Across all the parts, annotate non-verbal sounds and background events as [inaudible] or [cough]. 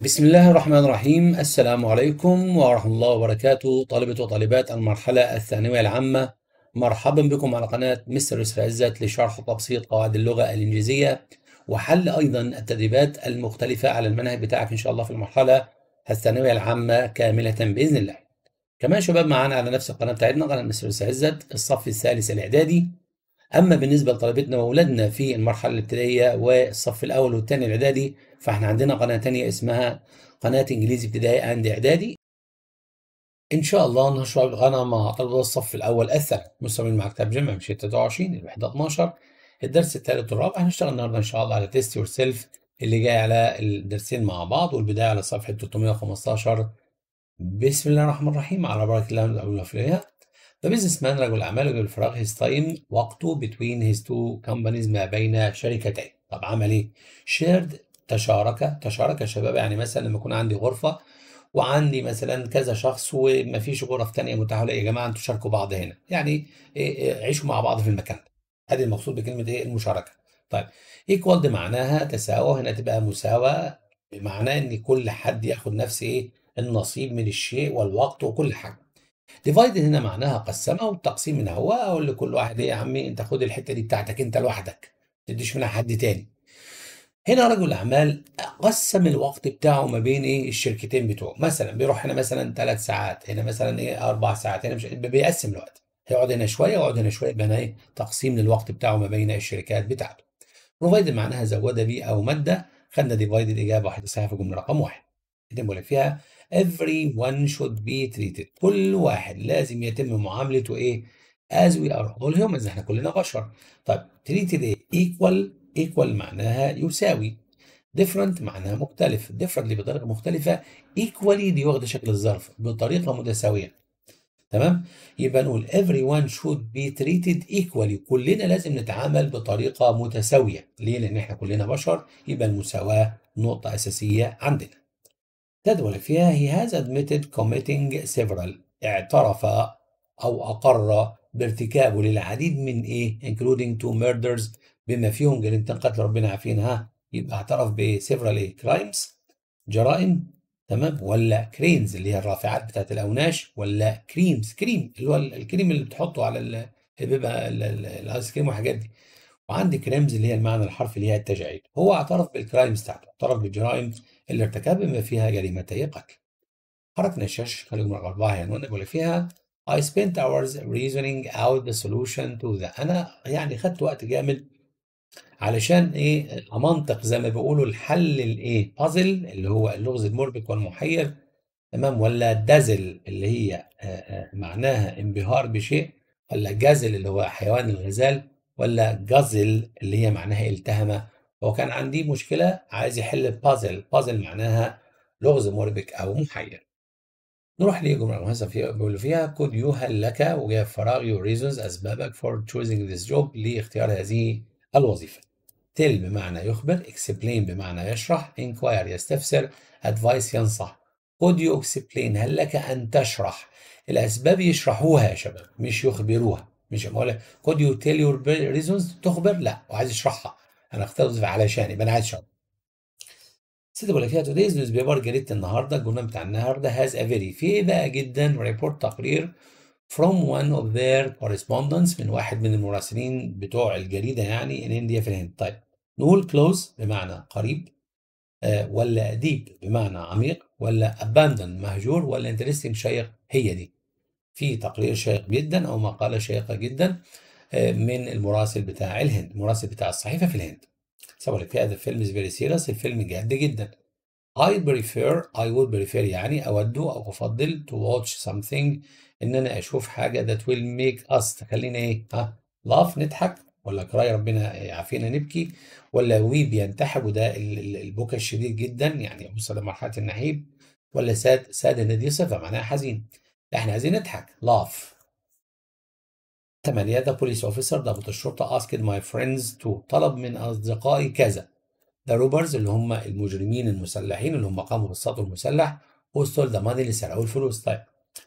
بسم الله الرحمن الرحيم السلام عليكم ورحمة الله وبركاته طالبة وطالبات المرحلة الثانوية العامة مرحبا بكم على قناة مستر يوسف عزت لشرح وتبسيط قواعد اللغة الإنجليزية وحل أيضا التدريبات المختلفة على المنهج بتاعك إن شاء الله في المرحلة الثانوية العامة كاملة بإذن الله كمان شباب معانا على نفس القناة بتاعتنا قناة مستر يوسف عزت الصف الثالث الإعدادي أما بالنسبة لطلبتنا وأولادنا في المرحلة الابتدائية والصف الأول والثاني الإعدادي فاحنا عندنا قناة تانية اسمها قناة انجليزي ابتدائي اند اعدادي ان شاء الله نشرح القناة مع طلبة الصف الاول الثاني مستمرين مع كتاب جمع مش 23 الوحدة 12 الدرس الثالث والرابع هنشتغل النهارده ان شاء الله على تيست يور سيلف اللي جاي على الدرسين مع بعض والبداية على صفحة 315 بسم الله الرحمن الرحيم على بركة الله الأولى في The businessman رجل أعمال رجل الفراغ his time وقته between his two companies ما بين شركتين طب عمل إيه؟ shared تشارك تشارك شباب يعني مثلا لما يكون عندي غرفة وعندي مثلا كذا شخص ومفيش غرف تانية متاحة يا جماعة انتوا شاركوا بعض هنا يعني إيه، إيه، عيشوا مع بعض في المكان ده ادي المقصود بكلمة ايه المشاركة طيب ايكوال دي معناها تساوى هنا تبقى مساواة بمعنى ان كل حد ياخد نفس ايه النصيب من الشيء والوقت وكل حاجة ديفايد هنا معناها قسمه والتقسيم هنا هو اقول لكل واحد ايه يا عمي انت خد الحتة دي بتاعتك انت لوحدك ما تديش منها حد تاني هنا رجل اعمال قسم الوقت بتاعه ما بين ايه الشركتين بتوعه مثلا بيروح هنا مثلا ثلاث ساعات هنا مثلا ايه اربع ساعات هنا مش بيقسم الوقت هيقعد هنا شويه ويقعد هنا شويه يبقى ايه تقسيم للوقت بتاعه ما بين الشركات بتاعته بروفايد معناها زود بي او ماده خدنا ديفايد الاجابه واحده صحيحه في جمله رقم واحد اللي بقول لك فيها every one should be treated كل واحد لازم يتم معاملته ايه as we are all humans احنا كلنا بشر طيب treated ايه equal equal معناها يساوي different معناها مختلف different اللي بطريقه مختلفه equally دي واخده شكل الظرف بطريقه متساويه تمام يبقى نقول everyone should be treated equally كلنا لازم نتعامل بطريقه متساويه ليه لان احنا كلنا بشر يبقى المساواه نقطه اساسيه عندنا جدول فيها he has admitted committing several اعترف او اقر بارتكابه للعديد من ايه including two murders بما فيهم جريمتين قتل ربنا عارفين ها يبقى اعترف بسيفرال ايه كرايمز جرائم تمام ولا كرينز اللي هي الرافعات بتاعت الاوناش ولا كريمز كريم اللي هو الكريم اللي بتحطه على اللي بيبقى الايس كريم والحاجات دي وعندي كريمز اللي هي المعنى الحرفي اللي هي التجاعيد هو اعترف بالكرايمز بتاعته اعترف بالجرائم اللي ارتكبها بما فيها جريمتي قتل حركنا الشاشه كان رقم اربعه يعني بقول فيها I spent hours reasoning out the solution to the أنا يعني خدت وقت جامد علشان إيه أمنطق زي ما بيقولوا الحل الإيه بازل اللي هو اللغز المربك والمحير تمام ولا دازل اللي هي آه، آه، معناها انبهار بشيء ولا جازل اللي هو حيوان الغزال ولا جازل اللي هي معناها التهمة هو كان عندي مشكلة عايز يحل بازل بازل معناها لغز مربك أو محير نروح لجملة مهندسة في بيقول فيها could you هل لك وجاء فراغ your reasons أسبابك for choosing this job لاختيار هذه الوظيفة تل بمعنى يخبر explain بمعنى يشرح inquire يستفسر advice ينصح could you explain هل لك أن تشرح الأسباب يشرحوها يا شباب مش يخبروها مش بقول could you tell your reasons تخبر لا وعايز يشرحها أنا اختلف علشان يبقى أنا عايز أشرح سيدي بقول لك فيها today's newspaper جريدة النهاردة الجورنال بتاع النهاردة has a very في بقى جدا ريبورت تقرير from one of their correspondents من واحد من المراسلين بتوع الجريدة يعني in India في الهند طيب نقول close بمعنى قريب آه، ولا deep بمعنى عميق ولا abandon مهجور ولا interesting شيق هي دي في تقرير شيق جدا أو مقالة شيقة جدا آه، من المراسل بتاع الهند المراسل بتاع الصحيفة في الهند صور في هذا الفيلم is very serious الفيلم جد جدا I prefer I would prefer يعني أود أو أفضل to watch something إن أنا أشوف حاجة that will make us تخلينا إيه؟ ها؟ laugh نضحك ولا كراي ربنا يعافينا نبكي ولا وي بينتحب وده البكا الشديد جدا يعني وصل لمرحلة النحيب ولا sad sad إن دي صفة معناها حزين إحنا عايزين نضحك laugh 8 ده بوليس اوفيسر ضابط الشرطة asked my friends to طلب من أصدقائي كذا ذا روبرز اللي هم المجرمين المسلحين اللي هم قاموا بالسطو المسلح وستول ذا ماني اللي سرقوا الفلوس طيب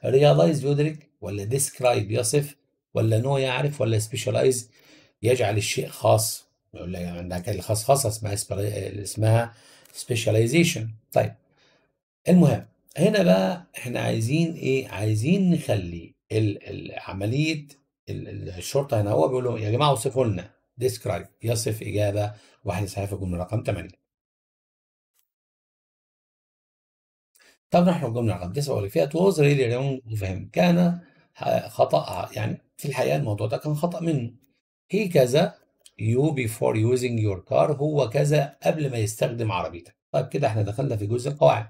رياضايز يدرك ولا ديسكرايب يصف ولا نو يعرف ولا سبيشالايز يجعل الشيء خاص يقول لك يعني عندك الخاص خاصه اسمها اسمها سبيشاليزيشن طيب المهم هنا بقى احنا عايزين ايه عايزين نخلي عمليه الشرطه هنا هو بيقول لهم يا جماعه اوصفوا لنا ديسكرايب يصف إجابة واحد صحيح في الجملة رقم 8 طب نحن الجملة رقم 9 بقول فيها توز ريلي رونج فهم كان خطأ يعني في الحقيقة الموضوع ده كان خطأ منه هي كذا يو بيفور يوزنج يور كار هو كذا قبل ما يستخدم عربيتك طيب كده احنا دخلنا في جزء القواعد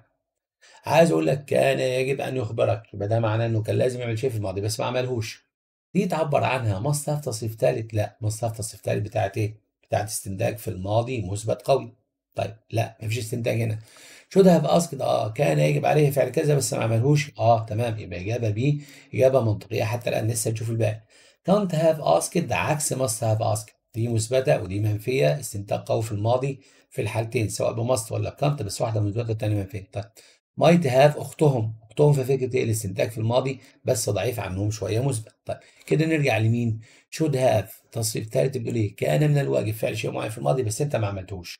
عايز اقول لك كان يجب ان يخبرك يبقى ده معناه انه كان لازم يعمل شيء في الماضي بس ما عملهوش دي تعبر عنها مصدر تصريف ثالث لا مصدر تصريف ثالث بتاعت ايه بتاعت استنتاج في الماضي مثبت قوي طيب لا مفيش استنتاج هنا should هاف اسكت اه كان يجب عليه فعل كذا بس ما عملهوش اه تمام يبقى اجابه بي اجابه منطقيه حتى الان لسه هنشوف الباقي كانت هاف اسكد عكس ماست هاف اسكد دي مثبته ودي منفيه استنتاج قوي في الماضي في الحالتين سواء بماست ولا كانت بس واحده مثبته والثانيه منفيه طيب مايت هاف اختهم حطهم في فكره ايه، الاستنتاج في الماضي بس ضعيف عنهم شويه مثبت طيب كده نرجع لمين شود هاف تصريف ثالث بيقول ايه كان من الواجب فعل شيء معين في الماضي بس انت ما عملتهوش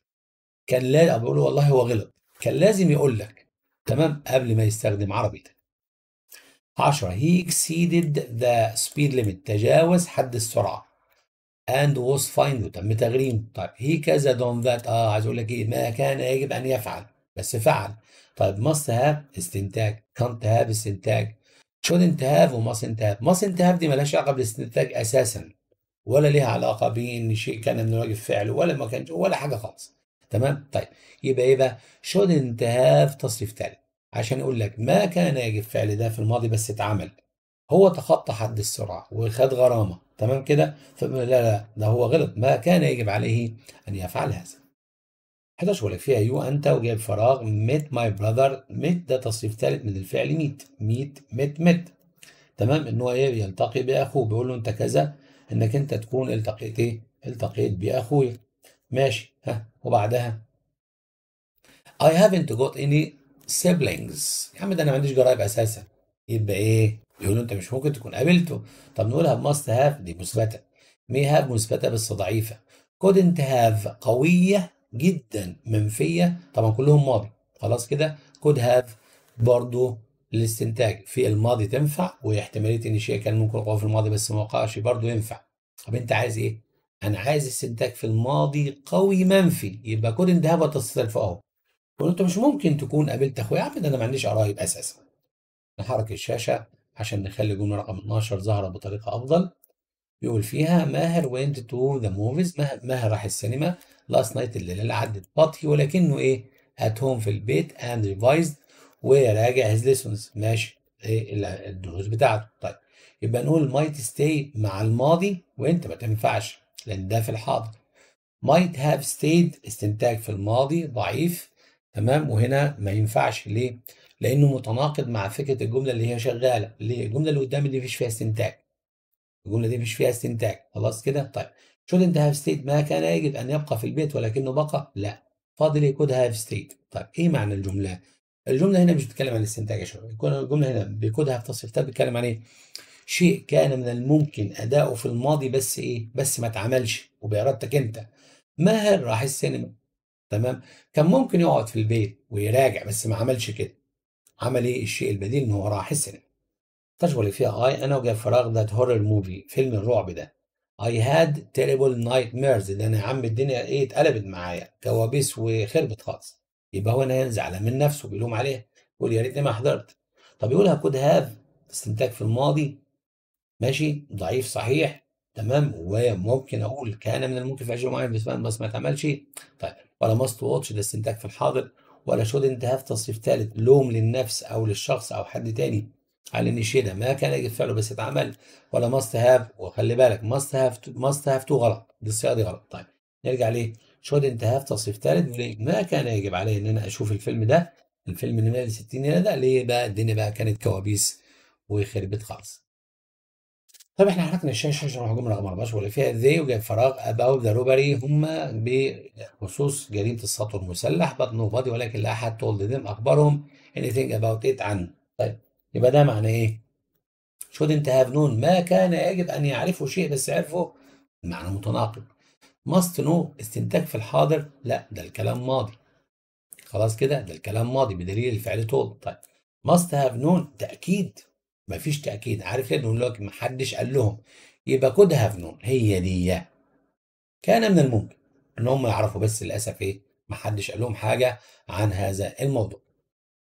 كان لازم بقول له والله هو غلط كان لازم يقول لك تمام قبل ما يستخدم ده. 10 he exceeded the speed limit تجاوز حد السرعه and was fine تم تغريمه طيب he كذا done that اه عايز اقول لك ايه ما كان يجب ان يفعل بس فعل طيب must have استنتاج can't have استنتاج shouldn't have و mustn't have mustn't have دي ملهاش علاقة بالاستنتاج أساسا ولا ليها علاقة بإن شيء كان من واجب فعل ولا ما كانش ولا حاجة خالص تمام طيب يبقى إيه بقى shouldn't have تصريف ثالث عشان يقول لك ما كان يجب فعل ده في الماضي بس اتعمل هو تخطى حد السرعة وخد غرامة تمام كده فلا لا ده هو غلط ما كان يجب عليه أن يفعل هذا 11 بيقول لك فيها يو انت وجايب فراغ ميت ماي براذر ميت ده تصريف ثالث من الفعل ميت ميت ميت ميت تمام ان هو ايه يلتقي باخوه بيقول له انت كذا انك انت تكون التقيت ايه التقيت باخويا ماشي ها وبعدها I haven't got any siblings يا عم ده انا ما عنديش جرايب اساسا يبقى ايه يقول له انت مش ممكن تكون قابلته طب نقولها ماست هاف دي مثبته مي هاف مثبته بس ضعيفه couldn't have قويه جدا منفيه طبعا كلهم ماضي خلاص كده كود هاف برضو للاستنتاج في الماضي تنفع واحتماليه ان شيء كان ممكن يقع في الماضي بس ما وقعش برضو ينفع طب انت عايز ايه؟ انا عايز استنتاج في الماضي قوي منفي يبقى كود الذهاب والتصرف اهو انت مش ممكن تكون قابلت اخويا عبد انا ما عنديش قرايب اساسا نحرك الشاشه عشان نخلي الجمله رقم 12 ظاهره بطريقه افضل يقول فيها ماهر وينت تو ذا موفيز ماهر راح السينما لاست نايت الليله عدت بطي ولكنه ايه ات هوم في البيت اند ريفايزد وراجع هيز ليسونز ماشي ايه الدروس بتاعته طيب يبقى نقول مايت ستاي مع الماضي وانت ما تنفعش لان ده في الحاضر مايت هاف ستيد استنتاج في الماضي ضعيف تمام وهنا ما ينفعش ليه؟ لانه متناقض مع فكره الجمله اللي هي شغاله ليه؟ الجمله اللي قدامي دي مفيش فيها استنتاج الجمله دي مفيش فيها استنتاج خلاص كده طيب shouldn't have stayed ما كان يجب أن يبقى في البيت ولكنه بقى لا فاضل could have stayed طيب إيه معنى الجملة؟ الجملة هنا مش بتتكلم عن الاستنتاج يا شباب الجملة هنا هاف have تصريفتها طيب، بتتكلم عن إيه؟ شيء كان من الممكن أداؤه في الماضي بس إيه؟ بس ما اتعملش وبإرادتك أنت ماهر راح السينما تمام؟ كان ممكن يقعد في البيت ويراجع بس ما عملش كده عمل إيه الشيء البديل إن هو راح السينما تشغل فيها اي انا وجاي فراغ ذات هورر موفي فيلم الرعب ده I had terrible nightmares اللي انا يا عم الدنيا ايه اتقلبت معايا كوابيس وخربت خالص يبقى هو هنا زعلان من نفسه بيلوم عليها يقول يا ريتني ما حضرت طب يقولها كود هاف استنتاج في الماضي ماشي ضعيف صحيح تمام وممكن اقول كان من الممكن في 20 معين بس ما اتعملش طيب ولا ماست واتش ده استنتاج في الحاضر ولا شود انت هاف تصريف ثالث لوم للنفس او للشخص او حد تاني على ده ما كان يجب فعله بس اتعمل ولا ماست هاف وخلي بالك ماست هاف ماست هاف تو غلط دي الصيغه دي غلط طيب نرجع ليه شود انتهاء في تصريف ثالث بيقول إيه؟ ما كان يجب علي ان انا اشوف الفيلم ده الفيلم اللي مال 60 هنا ده ليه بقى الدنيا بقى كانت كوابيس وخربت خالص طب احنا حركنا الشاشه عشان جمله رقم 14 واللي فيها ذي وجاي فراغ اباوت ذا روبري هم بخصوص جريمه السطو المسلح بطنه فاضي ولكن لا احد تولد ذم اخبرهم anything about it عنه طيب يبقى ده معناه ايه؟ شود هاف نون ما كان يجب أن يعرفه شيء بس عرفه معنى متناقض ماست نو استنتاج في الحاضر لا ده الكلام ماضي خلاص كده ده الكلام ماضي بدليل الفعل تول طيب ماست هاف نون تأكيد مفيش تأكيد عارف ليه؟ نقول لك محدش قال لهم يبقى كود هاف نون هي دي كان من الممكن ان هم يعرفوا بس للاسف ايه محدش قال لهم حاجه عن هذا الموضوع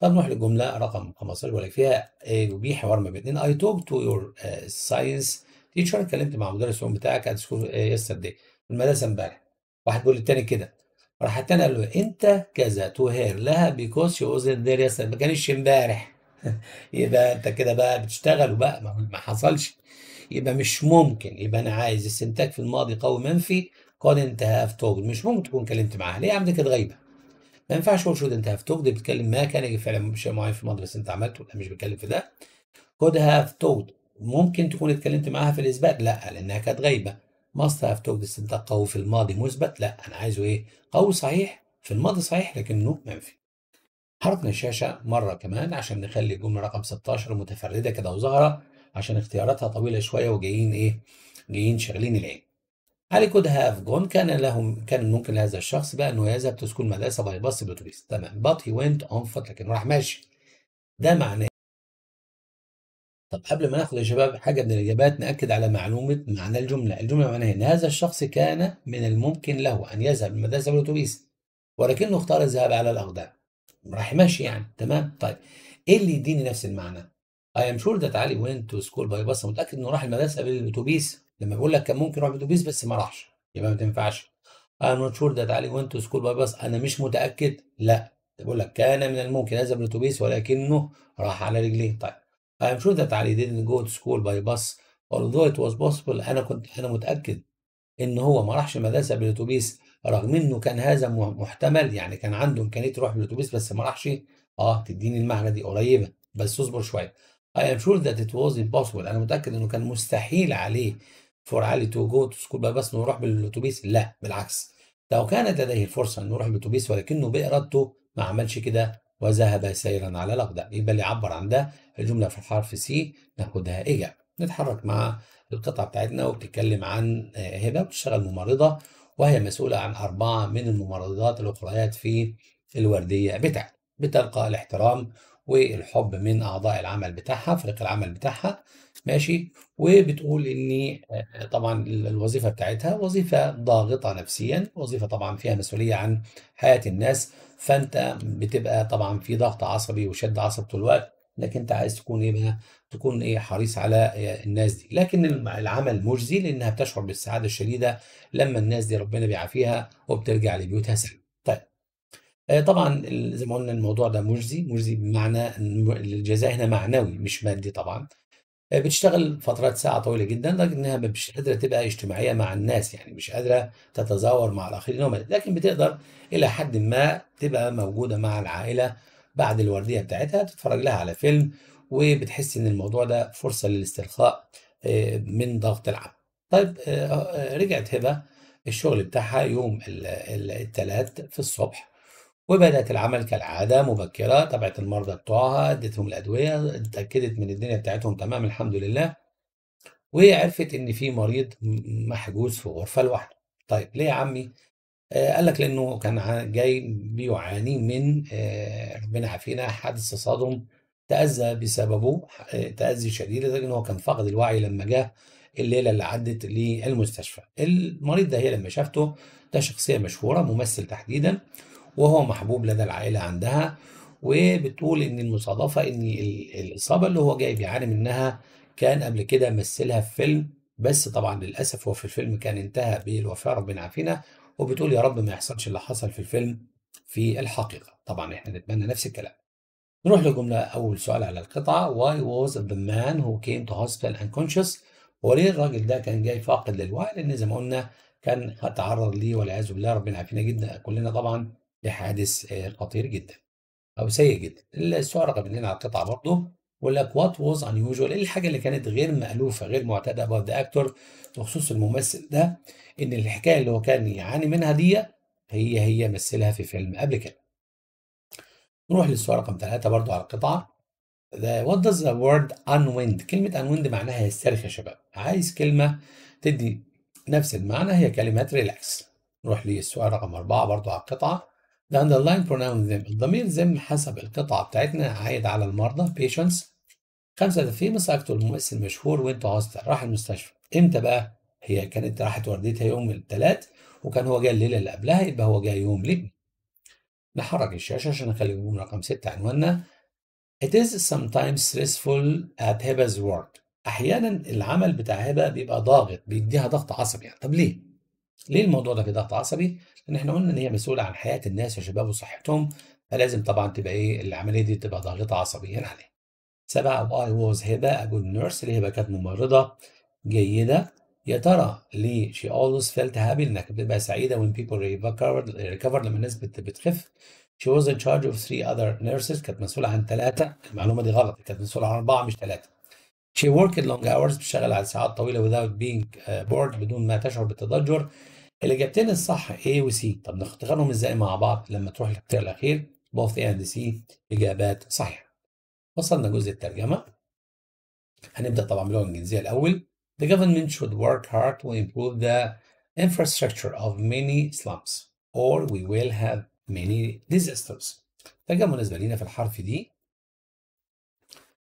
طب نروح للجملة رقم 15 بيقول لك فيها وبي حوار ما بين اثنين اي توك تو يور ساينس تيشر اتكلمت مع مدرس العلوم بتاعك at school آه، yesterday في المدرسة امبارح واحد بيقول للتاني كده راح التاني قال له انت كذا تو هير لها بيكوز she wasn't ذير ما كانش امبارح [laughs] يبقى انت كده بقى بتشتغل وبقى ما حصلش يبقى مش ممكن يبقى انا عايز استنتاج في الماضي قوي منفي قال انت هاف توجد مش ممكن تكون كلمت معاها ليه يا عم كانت غايبه ما ينفعش اقول شود انت هاف توك دي بتتكلم ما كان يجي فعلا شيء معين في الماضي بس انت عملته لا مش بتكلم في ده كود هاف توك ممكن تكون اتكلمت معاها في الإثبات لا لأنها كانت غايبة ماست هاف توك استنتاج قوي في الماضي مثبت لا أنا عايزه إيه قوي صحيح في الماضي صحيح لكنه منفي حركنا الشاشة مرة كمان عشان نخلي الجملة رقم 16 متفردة كده وظاهرة عشان اختياراتها طويلة شوية وجايين إيه جايين شغلين العين كود هاف جون كان لهم كان ممكن لهذا الشخص بقى إنه يذهب تسكن مدرسه باي باص بالأتوبيس تمام بات هي ونت اون فوت لكن راح ماشي ده معناه طب قبل ما ناخد يا شباب حاجة من الإجابات نأكد على معلومة معنى الجملة الجملة معناها إن هذا الشخص كان من الممكن له أن يذهب المدرسة بالأتوبيس ولكنه اختار الذهاب على الأقدام راح ماشي يعني تمام طيب إيه اللي يديني نفس المعنى؟ I am sure that Ali went to school by bus متأكد إنه راح المدرسة بالأتوبيس لما بقول لك كان ممكن يروح بالاتوبيس بس ما راحش يبقى ما تنفعش انا شور sure that وانت went to school by أنا مش متأكد لا بقول لك كان من الممكن يذهب بالاتوبيس ولكنه راح على رجليه طيب شور sure that Ali didn't go to school by bus although it was possible أنا كنت أنا متأكد إن هو ما راحش المدرسة بالاتوبيس رغم إنه كان هذا محتمل يعني كان عنده إمكانية يروح بالاتوبيس بس ما راحش أه تديني المعنى دي قريبة بس اصبر شوية I am sure that it was impossible أنا متأكد إنه كان مستحيل عليه for علي to go to school بس نروح بالاتوبيس لا بالعكس لو كانت لديه الفرصه انه يروح بالاتوبيس ولكنه بارادته ما عملش كده وذهب سيرا على الأقدام يبقى اللي يعبر عن ده الجمله في الحرف سي ناخدها إجابة نتحرك مع القطعه بتاعتنا وبتتكلم عن هبه آه، بتشتغل ممرضه وهي مسؤوله عن اربعه من الممرضات الاخريات في الورديه بتاعتها بتلقى الاحترام والحب من اعضاء العمل بتاعها فريق العمل بتاعها ماشي وبتقول ان آه، طبعا الوظيفه بتاعتها وظيفه ضاغطه نفسيا وظيفه طبعا فيها مسؤوليه عن حياه الناس فانت بتبقى طبعا في ضغط عصبي وشد عصب طول الوقت لكن انت عايز تكون ايه بقى تكون ايه حريص على آه، الناس دي لكن العمل مجزي لانها بتشعر بالسعاده الشديده لما الناس دي ربنا بيعافيها وبترجع لبيوتها سليمه طيب آه، طبعا زي ما قلنا الموضوع ده مجزي مجزي بمعنى الجزاء هنا معنوي مش مادي طبعا بتشتغل فترات ساعة طويلة جدا لكنها مش قادرة تبقى اجتماعية مع الناس يعني مش قادرة تتزاور مع الآخرين لكن بتقدر إلى حد ما تبقى موجودة مع العائلة بعد الوردية بتاعتها تتفرج لها على فيلم وبتحس إن الموضوع ده فرصة للاسترخاء آه، من ضغط العمل. طيب آه، آه، رجعت هبة الشغل بتاعها يوم الثلاث في الصبح وبدأت العمل كالعادة مبكرة تابعت المرضى بتوعها ادتهم الأدوية اتأكدت من الدنيا بتاعتهم تمام الحمد لله وعرفت إن في مريض محجوز في غرفة لوحده طيب ليه يا عمي؟ آه قال لك لأنه كان جاي بيعاني من آه ربنا عافينا حادث تصادم تأذى بسببه آه تأذي شديد لدرجة إن هو كان فاقد الوعي لما جه الليله اللي عدت للمستشفى المريض ده هي لما شافته ده شخصيه مشهوره ممثل تحديدا وهو محبوب لدى العائلة عندها وبتقول ان المصادفة ان الإصابة اللي هو جاي بيعاني منها كان قبل كده مثلها في فيلم بس طبعا للأسف هو في الفيلم كان انتهى بالوفاة ربنا عافينا وبتقول يا رب ما يحصلش اللي حصل في الفيلم في الحقيقة طبعا احنا نتمنى نفس الكلام نروح لجملة أول سؤال على القطعة Why was the man who came to hospital unconscious وليه الراجل ده كان جاي فاقد للوعي لأن زي ما قلنا كان تعرض ليه والعياذ بالله ربنا عافينا جدا كلنا طبعا لحادث آه، خطير جدا او سيء جدا السؤال رقم اثنين على القطعه برضه بيقول لك وات was انيوجوال ايه الحاجه اللي كانت غير مألوفه غير معتاده about ذا اكتور بخصوص الممثل ده ان الحكايه اللي هو كان يعاني منها دي هي هي مثلها في فيلم قبل كده نروح للسؤال رقم ثلاثة برضو على القطعة The, what does the word unwind كلمة unwind معناها يسترخي يا شباب عايز كلمة تدي نفس المعنى هي كلمة ريلاكس نروح للسؤال رقم أربعة برضو على القطعة The underlying pronoun them الضمير them حسب القطعة بتاعتنا عايد على المرضى patients خمسة the famous actor الممثل المشهور to hospital راح المستشفى امتى بقى؟ هي كانت راحت وردتها يوم الثلاث وكان هو جاي الليلة اللي قبلها يبقى هو جاي يوم ليه؟ نحرك الشاشة عشان نخلي رقم ستة عنواننا It is sometimes stressful at Heba's work أحيانا العمل بتاع هبة بيبقى ضاغط بيديها ضغط عصبي يعني طب ليه؟ ليه الموضوع ده فيه ضغط عصبي؟ ان احنا قلنا ان هي مسؤوله عن حياه الناس وشباب وصحتهم فلازم طبعا تبقى ايه العمليه دي تبقى ضاغطه عصبيا عليه. سبعة I was هبة a good nurse اللي هبة كانت ممرضة جيدة يا ترى ليه she always felt happy انك بتبقى سعيدة when people recover recover لما الناس بتخف she was in charge of three other nurses كانت مسؤولة عن ثلاثة المعلومة دي غلط كانت مسؤولة عن أربعة مش ثلاثة she worked long hours بتشتغل على ساعات طويلة without being آه، bored بدون ما تشعر بالتضجر الاجابتين الصح A و C طب نختارهم ازاي مع بعض لما تروح للاختيار الاخير both A and C اجابات صحيحه وصلنا جزء الترجمه هنبدا طبعا باللغه الانجليزيه الاول The government should work hard to improve the infrastructure of many slums or we will have many disasters ترجمه بالنسبه لينا في الحرف دي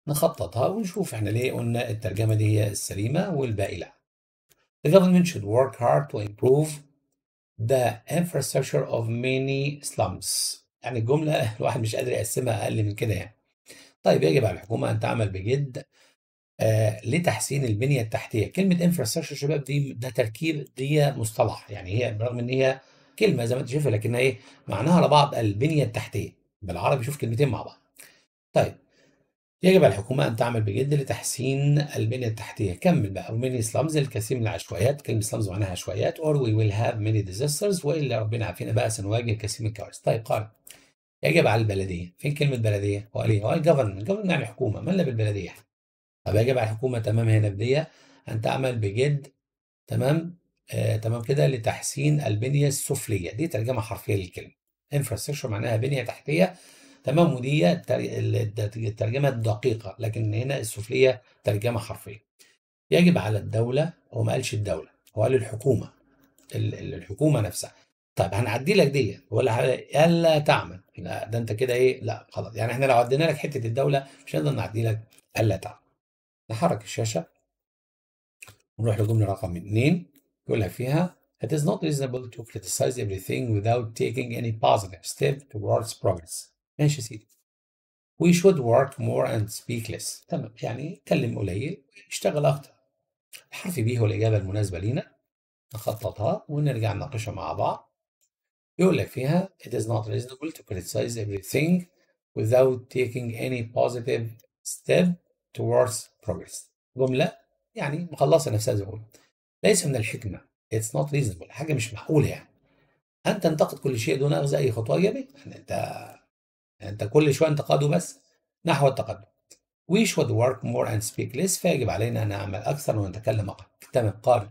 نخططها ونشوف احنا ليه قلنا الترجمه دي هي السليمه والباقي لا The government should work hard to improve the infrastructure of many slums. يعني الجملة [laughs] الواحد مش قادر يقسمها أقل من كده يعني. طيب يجب على الحكومة أن تعمل بجد آه لتحسين البنية التحتية. كلمة infrastructure شباب دي ده تركيب دي مصطلح يعني هي برغم إن هي كلمة زي ما أنت شايفها لكنها إيه معناها على بعض البنية التحتية. بالعربي شوف كلمتين مع بعض. طيب يجب على الحكومة أن تعمل بجد لتحسين البنية التحتية. كمل بقى وميني سلامز الكثير من العشوائيات، كلمة سلامز معناها عشوائيات or we will have many disasters وإلا ربنا عافينا بقى سنواجه الكثير من الكوارث. طيب قال يجب على البلدية، فين كلمة بلدية؟ هو قال إيه؟ هو قال government، government يعني حكومة، مالنا بالبلدية طب يجب على الحكومة تمام هنا بدية أن تعمل بجد تمام آه تمام كده لتحسين البنية السفلية، دي ترجمة حرفية للكلمة. infrastructure معناها بنية تحتية تمام ودي الترجمه الدقيقه لكن هنا السفليه ترجمه حرفيه يجب على الدوله هو ما قالش الدوله هو قال الحكومه الحكومه نفسها طيب هنعدي لك دي ولا الا تعمل لا ده انت كده ايه لا خلاص يعني احنا لو عدينا لك حته الدوله مش هنقدر نعدي لك الا تعمل نحرك الشاشه ونروح لجمله رقم 2 يقول لك فيها It is not reasonable to criticize everything without taking any positive step towards progress. ماشي يا سيدي We should work more and speak less تمام يعني اتكلم قليل اشتغل أكتر الحرف بي هو الإجابة المناسبة لينا نخططها ونرجع نناقشها مع بعض يقول لك فيها It is not reasonable to criticize everything without taking any positive step towards progress جملة يعني مخلصة نفسها زي ما ليس من الحكمة It's not reasonable حاجة مش معقولة يعني أن تنتقد كل شيء دون أخذ أي خطوة إيجابية يعني أنت يعني انت كل شويه انتقاده بس نحو التقدم We should work more and speak less فيجب علينا أن نعمل أكثر ونتكلم أقل. تمام قال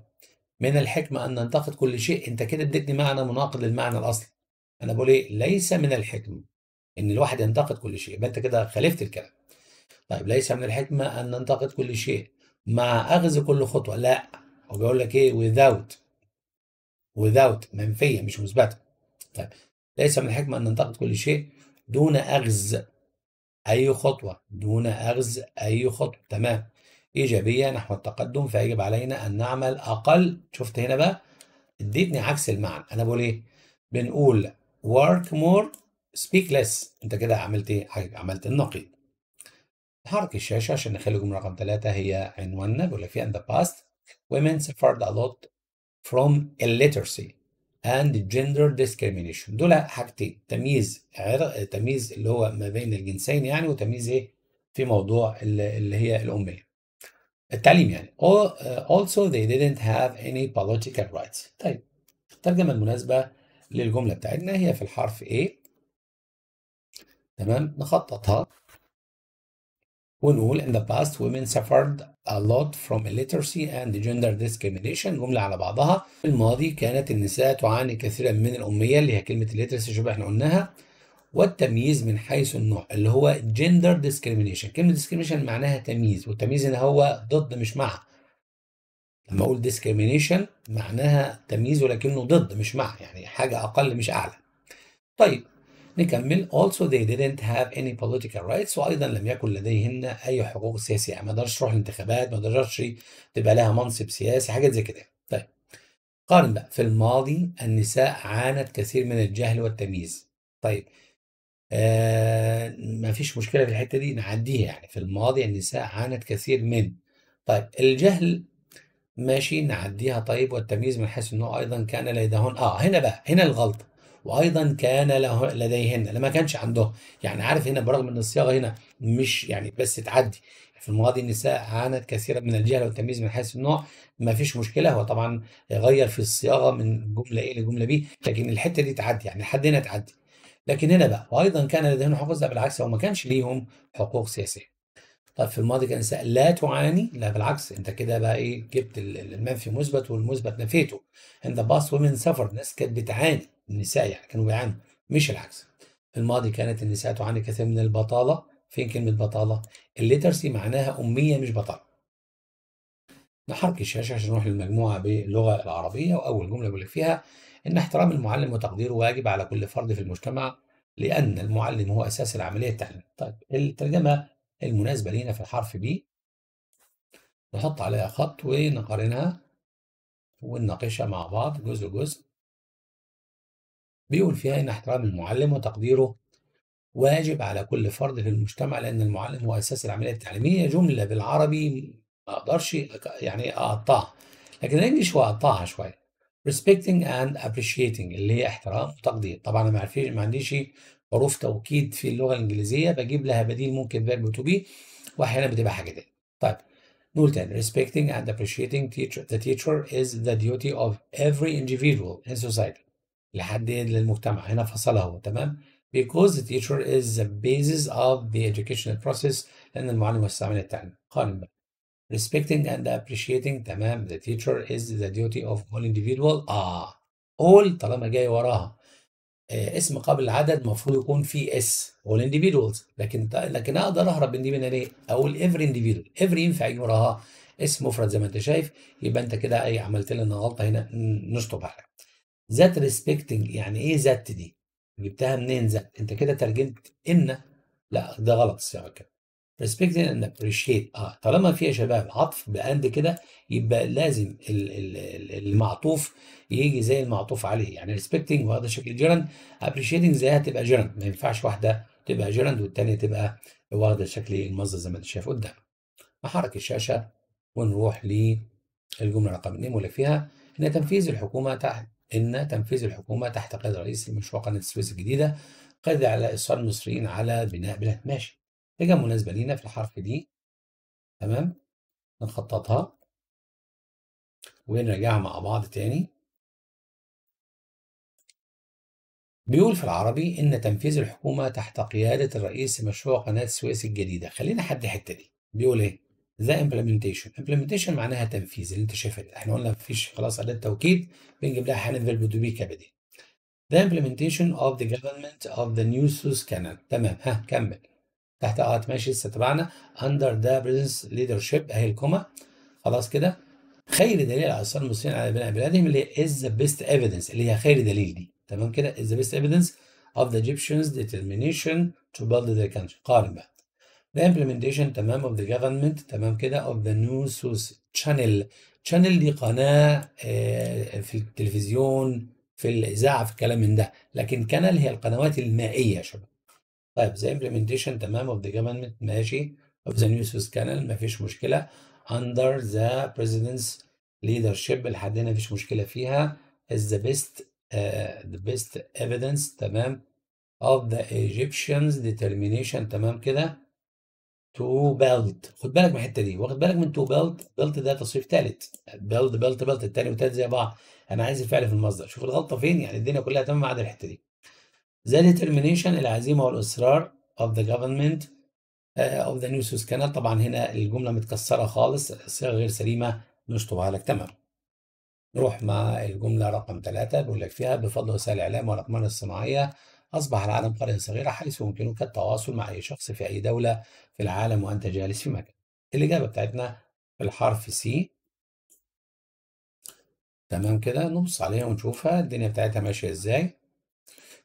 من الحكمة أن ننتقد كل شيء أنت كده اديتني معنى مناقض للمعنى الأصلي. أنا بقول إيه؟ ليس من الحكمة إن الواحد ينتقد كل شيء يبقى أنت كده خالفت الكلام. طيب ليس من الحكمة أن ننتقد كل شيء مع أخذ كل خطوة لا هو بيقول لك إيه without without منفية مش مثبتة. طيب ليس من الحكمة أن ننتقد كل شيء دون أخذ أي خطوة دون أخذ أي خطوة تمام إيجابية نحو التقدم فيجب علينا أن نعمل أقل شفت هنا بقى اديتني عكس المعنى أنا بقول إيه بنقول work more speak less أنت كده عملت إيه عملت النقيض حرك الشاشة عشان نخلي جملة رقم ثلاثة هي عنواننا بيقول لك في in the past women suffered a lot from illiteracy اند جندر discrimination دول حاجتين تمييز عرق تمييز اللي هو ما بين الجنسين يعني وتمييز ايه في موضوع اللي هي الاميه يعني. التعليم يعني also they didn't have any political rights طيب الترجمه المناسبه للجمله بتاعتنا هي في الحرف A تمام نخططها ونقول in the past women suffered a lot from illiteracy and gender discrimination جملة على بعضها في الماضي كانت النساء تعاني كثيرا من الأمية اللي هي كلمة illiteracy شبه احنا قلناها والتمييز من حيث النوع اللي هو gender discrimination كلمة discrimination معناها تمييز والتمييز هنا هو ضد مش مع لما أقول discrimination معناها تمييز ولكنه ضد مش مع يعني حاجة أقل مش أعلى طيب نكمل also they didn't have any political rights وايضا لم يكن لديهن اي حقوق سياسيه يعني ما قدرش تروح الانتخابات ما قدرش تبقى لها منصب سياسي حاجات زي كده طيب قارن بقى في الماضي النساء عانت كثير من الجهل والتمييز طيب آه ما فيش مشكله في الحته دي نعديها يعني في الماضي النساء عانت كثير من طيب الجهل ماشي نعديها طيب والتمييز من حيث انه ايضا كان لديهن اه هنا بقى هنا الغلطه وايضا كان له لديهن لما كانش عندهم يعني عارف هنا برغم ان الصياغه هنا مش يعني بس تعدي في الماضي النساء عانت كثيرا من الجهل والتمييز من حيث النوع ما فيش مشكله هو طبعا غير في الصياغه من جمله ايه لجمله بي لكن الحته دي تعدي يعني لحد هنا تعدي لكن هنا بقى وايضا كان لديهن حقوق بالعكس هو ما كانش ليهم حقوق سياسيه طب في الماضي كان النساء لا تعاني لا بالعكس انت كده بقى ايه جبت المنفي مثبت والمثبت نفيته عند باص ومن سفر ناس كانت بتعاني النساء يعني كانوا بيعانوا مش العكس في الماضي كانت النساء تعاني كثير من البطالة فين كلمة بطالة؟ الليترسي معناها أمية مش بطالة نحرك الشاشة عشان نروح للمجموعة باللغة العربية وأول جملة بقول لك فيها إن احترام المعلم وتقديره واجب على كل فرد في المجتمع لأن المعلم هو أساس العملية التعليمية. طيب الترجمة المناسبة لينا في الحرف بي نحط عليها خط ونقارنها ونناقشها مع بعض جزء جزء بيقول فيها إن احترام المعلم وتقديره واجب على كل فرد في المجتمع لأن المعلم هو أساس العملية التعليمية جملة بالعربي ما أقدرش يعني أقطعها لكن الإنجليش هو أقطعها شوية respecting and appreciating اللي هي احترام وتقدير طبعا انا ما عارفش ما عنديش حروف توكيد في اللغه الانجليزيه بجيب لها بديل ممكن فيرب تو بي واحيانا بتبقى حاجه تاني طيب نقول تاني respecting and appreciating teacher the teacher is the duty of every individual in society لحد إيه؟ للمجتمع هنا فصلها هو تمام because the teacher is the basis of the educational process لأن المعلم هو الساعة التعليم قانون respecting and appreciating تمام the teacher is the duty of all individual اه all طالما جاي وراها آه اسم قبل العدد المفروض يكون فيه اس all individuals لكن لكن اقدر اهرب من دي من ليه؟ اقول every individual every ينفع يجي وراها اسم مفرد زي ما انت شايف يبقى انت كده اي عملت لنا غلطه هنا نشطب عليك ذات ريسبكتنج يعني ايه ذات دي؟ جبتها منين ذات؟ انت كده ترجمت ان لا ده غلط الصياغه كده. ريسبكتنج اند ابريشيت اه طالما في يا شباب عطف باند كده يبقى لازم المعطوف يجي زي المعطوف عليه يعني ريسبكتنج واخده شكل جيرند ابريشيتنج زيها تبقى جيرند ما ينفعش واحده تبقى جيرند والثانيه تبقى واخده شكل إيه؟ المصدر زي ما انت شايف قدامك. نحرك الشاشه ونروح للجمله رقم 2 ولا فيها ان تنفيذ الحكومه تحت إن تنفيذ الحكومة تحت قيادة رئيس المشروع قناة السويس الجديدة قادر على إصرار المصريين على بناء بلاد ماشي حاجه مناسبة لينا في الحرف دي تمام نخططها ونراجعها مع بعض تاني بيقول في العربي إن تنفيذ الحكومة تحت قيادة الرئيس مشروع قناة السويس الجديدة خلينا حد الحتة دي بيقول إيه ذا امبلمنتيشن امبلمنتيشن معناها تنفيذ اللي انت شايفه احنا قلنا مفيش خلاص اداه توكيد بنجيب لها حاله فيرب تو بي كبديل ذا امبلمنتيشن اوف ذا government اوف ذا نيو سوس كانال تمام ها كمل تحت اه ماشي لسه تبعنا اندر ذا ليدر ليدرشيب اهي الكوما خلاص كده خير دليل على اثار المسلمين على بناء بلادهم اللي هي از ذا بيست ايفيدنس اللي هي خير دليل دي تمام كده از ذا بيست ايفيدنس اوف ذا ايجيبشنز ديترمينيشن تو بيلد ذا كانتري قارن بقى The implementation تمام of the government تمام كده of the news source channel channel دي قناة في التلفزيون في الإذاعة في الكلام من ده لكن كانال هي القنوات المائية يا شباب طيب the implementation تمام of the government ماشي of the news source channel فيش مشكلة under the president's leadership لحد هنا فيش مشكلة فيها is the best uh, the best evidence تمام of the Egyptians determination تمام كده تو بيلد خد بالك من الحته دي واخد بالك من تو بيلد بيلد ده تصريف ثالث بيلد بيلد بيلد الثاني والثالث زي بعض انا عايز الفعل في المصدر شوف الغلطه فين يعني الدنيا كلها تمام ما عدا الحته دي ذا ديترمينيشن العزيمه والاصرار of the government آه، of the new Suez طبعا هنا الجمله متكسره خالص صيغه غير سليمه نشطبها لك تمام نروح مع الجمله رقم ثلاثة بيقول لك فيها بفضل وسائل الاعلام والاقمار الصناعيه أصبح العالم قرية صغيرة حيث يمكنك التواصل مع أي شخص في أي دولة في العالم وأنت جالس في مكان الإجابة بتاعتنا الحرف سي تمام كده نبص عليها ونشوفها الدنيا بتاعتها ماشية إزاي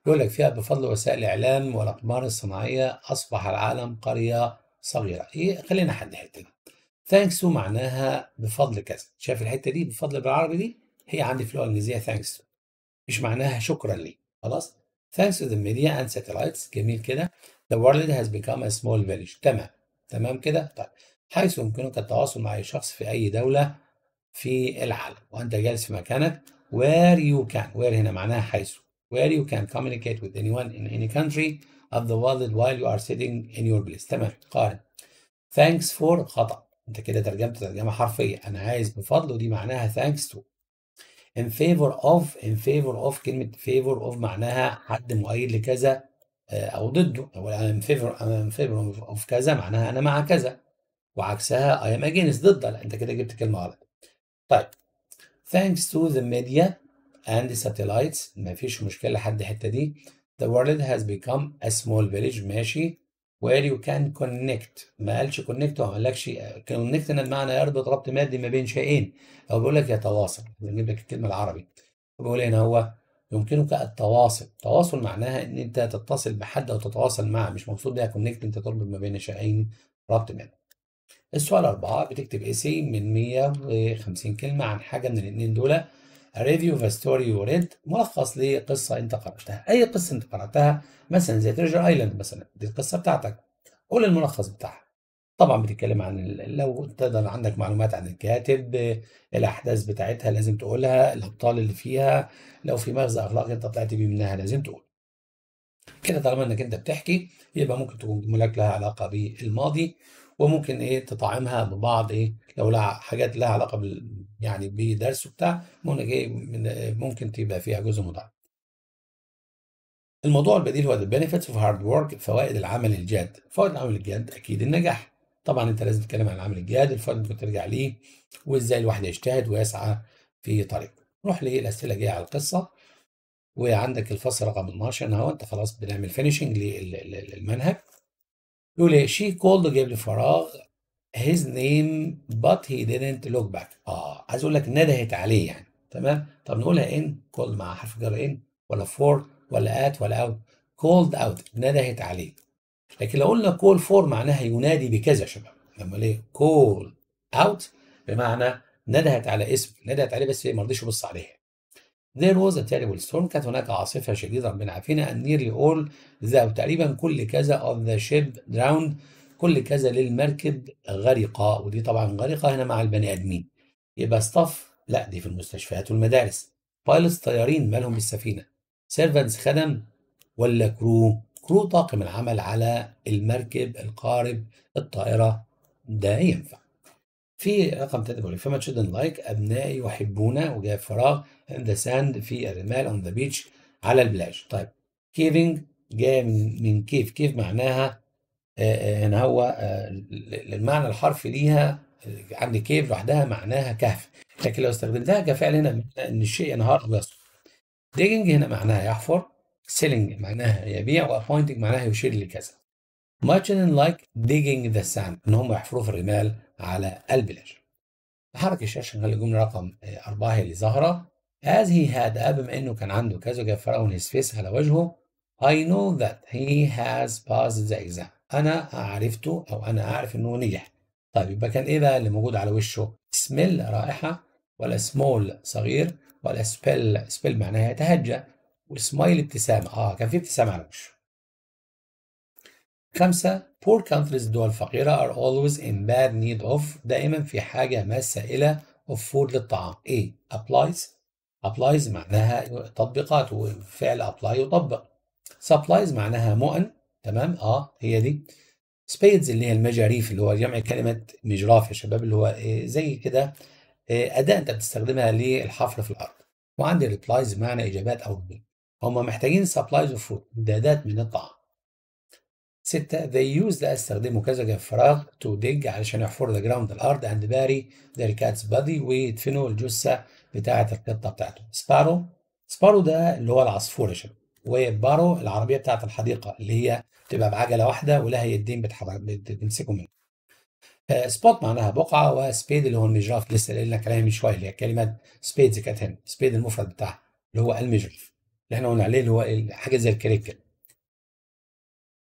يقول لك فيها بفضل وسائل الإعلام والأقمار الصناعية أصبح العالم قرية صغيرة إيه خلينا حد حته دي ثانكس تو معناها بفضل كذا شايف الحتة دي بفضل بالعربي دي هي عندي في اللغة الإنجليزية ثانكس تو مش معناها شكرا لي خلاص ثانكس تو ذا ميديا اند ساتلايتس جميل كده The world has become a small village تمام تمام كده طيب حيث يمكنك التواصل مع أي شخص في أي دولة في العالم وأنت جالس في مكانك where you can where هنا معناها حيث where you can communicate with anyone in any country of the world while you are sitting in your place تمام قارن thanks for خطأ انت كده ترجمت ترجمه حرفيه انا عايز بفضل ودي معناها thanks to. in favor of in favor of كلمه favor of معناها حد مؤيد لكذا آه، او ضده اقول انا فيفر انا ان اوف كذا معناها انا مع كذا وعكسها اي ام اجينست ضد لا انت كده جبت كلمه غلط طيب thanks to the media and the satellites ما فيش مشكله لحد الحته دي the world has become a small village ماشي where you can connect ما قالش connect وما قالكش آه، connect هنا المعنى يربط ربط مادي ما بين شيئين او بيقول لك يتواصل نجيب لك الكلمه العربي بيقول إيه هنا هو يمكنك التواصل تواصل معناها ان انت تتصل بحد او تتواصل معه مش مقصود بيها كونكت انت تربط ما بين شيئين ربط منه السؤال أربعة بتكتب إيسي من 150 كلمة عن حاجة من الاتنين دول ريفيو اوف ستوري يو ريد ملخص لقصة أنت قرأتها أي قصة أنت قرأتها مثلا زي تريجر أيلاند مثلا دي القصة بتاعتك قول الملخص بتاعها طبعًا بتتكلم عن لو تقدر عندك معلومات عن الكاتب، الأحداث بتاعتها لازم تقولها، الأبطال اللي فيها، لو في مغزى أخلاقي أنت طلعت بيه منها لازم تقول كده طالما إنك أنت بتحكي يبقى ممكن تكون جملك لها علاقة بالماضي، وممكن إيه تطعمها ببعض إيه لو لها حاجات لها علاقة بال يعني بدرس وبتاع ممكن إيه، ممكن تبقى فيها جزء مضاعف. الموضوع البديل هو the benefits of hard work فوائد العمل الجاد، فوائد العمل الجاد أكيد النجاح. طبعا انت لازم تتكلم عن العمل الجاد الفرد ممكن ترجع ليه وازاي الواحد يجتهد ويسعى في طريقه نروح للاسئله جايه على القصه وعندك الفصل رقم 12 هو انت خلاص بنعمل فينيشنج للمنهج يقول ايه شي كولد جاب لي فراغ هيز نيم بات هي didn't لوك باك اه عايز اقول لك ندهت عليه يعني تمام طب نقولها ان كولد مع حرف جر ان ولا فور ولا ات ولا اوت كولد اوت ندهت عليه لكن لو قلنا كول فور معناها ينادي بكذا يا شباب لما ليه كول اوت بمعنى ندهت على اسم ندهت عليه بس إيه، ما رضيش يبص عليها There was a terrible storm كانت هناك عاصفة شديدة ربنا عافينا and nearly all the تقريبا كل كذا on the ship drowned كل كذا للمركب غرقة ودي طبعا غرقة هنا مع البني آدمين يبقى ستاف لا دي في المستشفيات والمدارس بايلوتس طيارين مالهم بالسفينة سيرفنتس خدم ولا كرو كرو طاقم العمل على المركب القارب الطائرة ده ينفع في رقم 3 بيقول فما تشدن لايك أبنائي يحبونا وجاء فراغ in ساند في الرمال on the beach على البلاج طيب كيفينج جاية من كيف كيف معناها هنا آه، آه، هو المعنى آه، الحرفي ليها عند كيف لوحدها معناها كهف لكن لو استخدمتها كفعل هنا ان الشيء ينهار ويصفر ديجنج هنا معناها يحفر سيلينج معناها يبيع وابوينتنج معناها يشير لكذا much in like digging the sand ان هم يحفروا في الرمال على البلاج نحرك الشاشه نخلي الجمله رقم آه، أربعة هي اللي ظاهره as he had آه، بما انه كان عنده كذا جاب فرعون his face على وجهه I know that he has passed the exam أنا عرفته أو أنا أعرف إنه نجح طيب يبقى كان إيه بقى اللي موجود على وشه سميل رائحة ولا سمول صغير ولا سبيل سبيل معناها يتهجى والسمايل ابتسامه اه كان في ابتسامه على وشه خمسة poor countries الدول الفقيرة are always in bad need of دائما في حاجة ماسة إلى of food للطعام A applies applies معناها تطبيقات وفعل apply يطبق supplies معناها مؤن تمام اه هي دي spades اللي هي المجاريف اللي هو جمع كلمة مجراف يا شباب اللي هو آه، زي كده آه، أداة أنت بتستخدمها للحفر في الأرض وعندي replies معنى إجابات أو ردود هم محتاجين سبلايز اوف فود امدادات من الطعام ستة they use ده استخدموا كذا فراغ to dig علشان يحفروا the ground الأرض and bury their cat's body ويدفنوا الجثة بتاعة القطة بتاعته سبارو سبارو ده اللي هو العصفور يا شباب وبارو العربية بتاعة الحديقة اللي هي بتبقى بعجلة واحدة ولها يدين بتمسكوا منها سبوت آه، معناها بقعة وسبيد اللي هو المجراف لسه قايل لك عليها من شوية اللي هي كلمة سبيدز كانت هنا سبيد المفرد بتاعها اللي هو المجرف اللي احنا قلنا عليه اللي هو حاجه زي الكريكل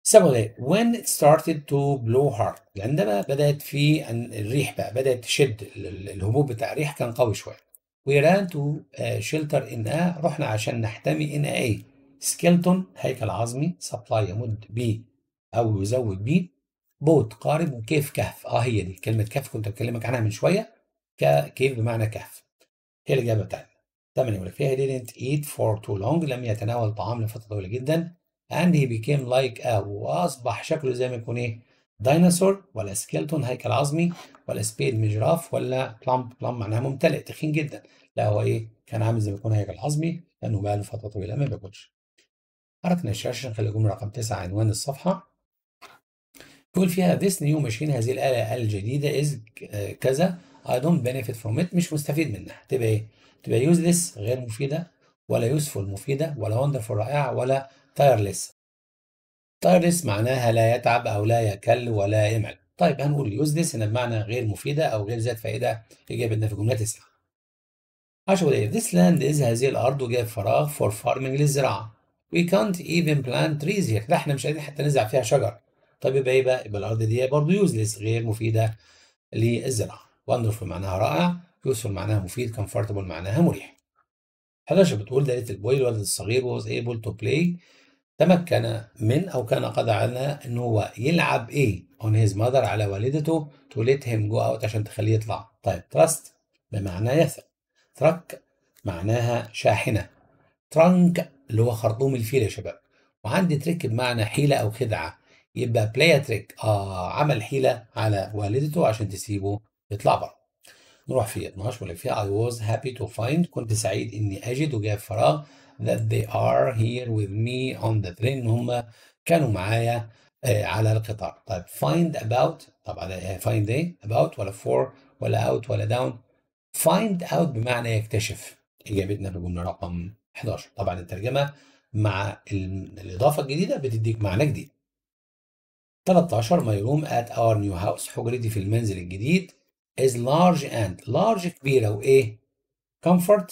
سبب when it started to blow hard عندما بدأت في الريح بقى بدأت تشد الهبوب بتاع الريح كان قوي شوية we ran to shelter in a رحنا عشان نحتمي in a skeleton هيكل عظمي supply يمد بي أو يزود بي بوت قارب وكيف كهف اه هي دي كلمة كهف كنت بكلمك عنها من شوية كيف بمعنى كهف هي الإجابة بتاعتنا 8 يقول لك فيها didn't eat for too long لم يتناول طعام لفترة طويلة جدا and he became like a وأصبح شكله زي ما يكون إيه ديناصور ولا سكيلتون هيكل عظمي ولا سبيد من جراف ولا بلامب بلامب معناها ممتلئ تخين جدا لا هو إيه كان عامل زي ما يكون هيكل عظمي لأنه بقى له فترة طويلة ما بياكلش حركنا الشاشة نخلي الجملة رقم 9 عنوان الصفحة يقول فيها this new machine هذه الآلة الجديدة is كذا I don't benefit from it مش مستفيد منها تبقى إيه تبقى يوزلس غير مفيدة ولا يوسفول مفيدة ولا وندرفول رائعة ولا تايرلس تايرلس معناها لا يتعب أو لا يكل ولا يمل طيب هنقول يوزلس هنا بمعنى غير مفيدة أو غير ذات فائدة إجابتنا في جملة تسعة 10 إيه this land is هذه الأرض وجايب فراغ for farming للزراعة we can't even plant trees here ده احنا مش قادرين حتى نزرع فيها شجر طيب يبقى ايه بقى؟ يبقى الأرض دي برضه يوزلس غير مفيدة للزراعة wonderful معناها رائع يوسفل معناها مفيد كمفورتبل معناها مريح حلاشة بتقول ده ليتل بوي الولد الصغير was able to play تمكن من أو كان قد على إن هو يلعب إيه on his mother على والدته to let him go out عشان تخليه يطلع طيب trust بمعنى يثق ترك معناها شاحنة ترنك اللي هو خرطوم الفيل يا شباب وعندي تريك بمعنى حيلة أو خدعة يبقى بلاي تريك آه عمل حيلة على والدته عشان تسيبه يطلع بره نروح في 12 ولا فيها I was happy to find كنت سعيد إني أجد وجاء فراغ that they are here with me on the train إن هم كانوا معايا آه، على القطار طيب find about طبعا إيه؟ find ايه about ولا for ولا out ولا down find out بمعنى يكتشف إجابتنا في الجملة رقم 11 طبعا الترجمة مع الإضافة الجديدة بتديك معنى جديد 13 my room at our new house حجرتي في المنزل الجديد is large and large كبيرة وإيه comfort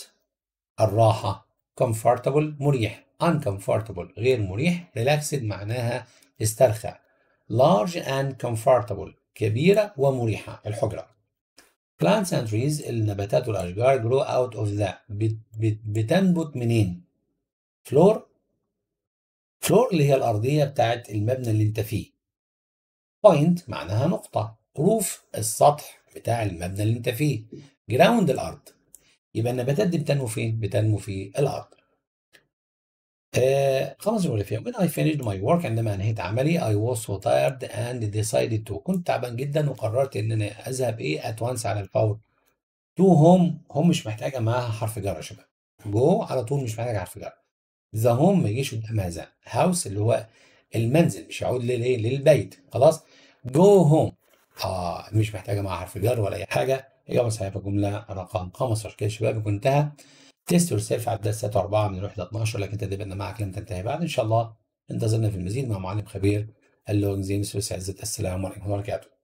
الراحة comfortable مريح uncomfortable غير مريح relaxed معناها استرخى large and comfortable كبيرة ومريحة الحجرة plants and trees النباتات والأشجار grow out of the بتنبت منين floor floor اللي هي الأرضية بتاعت المبنى اللي انت فيه point معناها نقطة roof السطح بتاع المبنى اللي انت فيه جراوند الارض يبقى النباتات دي بتنمو فين؟ بتنمو في الارض. آه، خلاص خلاص جغرافيا when I finished my work عندما انهيت عملي I was so tired and decided to كنت تعبان جدا وقررت ان انا اذهب ايه at once على الفور to هوم هم مش محتاجه معاها حرف جر يا شباب جو على طول مش محتاجه حرف جر ذا هوم ما يجيش قدامها ذا هاوس اللي هو المنزل مش يعود للايه للبيت خلاص جو هوم اه مش محتاجه مع حرف جر ولا اي حاجه اجابه صحيحه جمله رقم 15 كده شباب يكون انتهى تيست يور سيلف على 6 و4 من 1 ل 12 لكن تدريب ان معك لن تنتهي بعد ان شاء الله انتظرنا في المزيد مع معلم خبير اللغه الانجليزيه في عزه السلام ورحمه الله وبركاته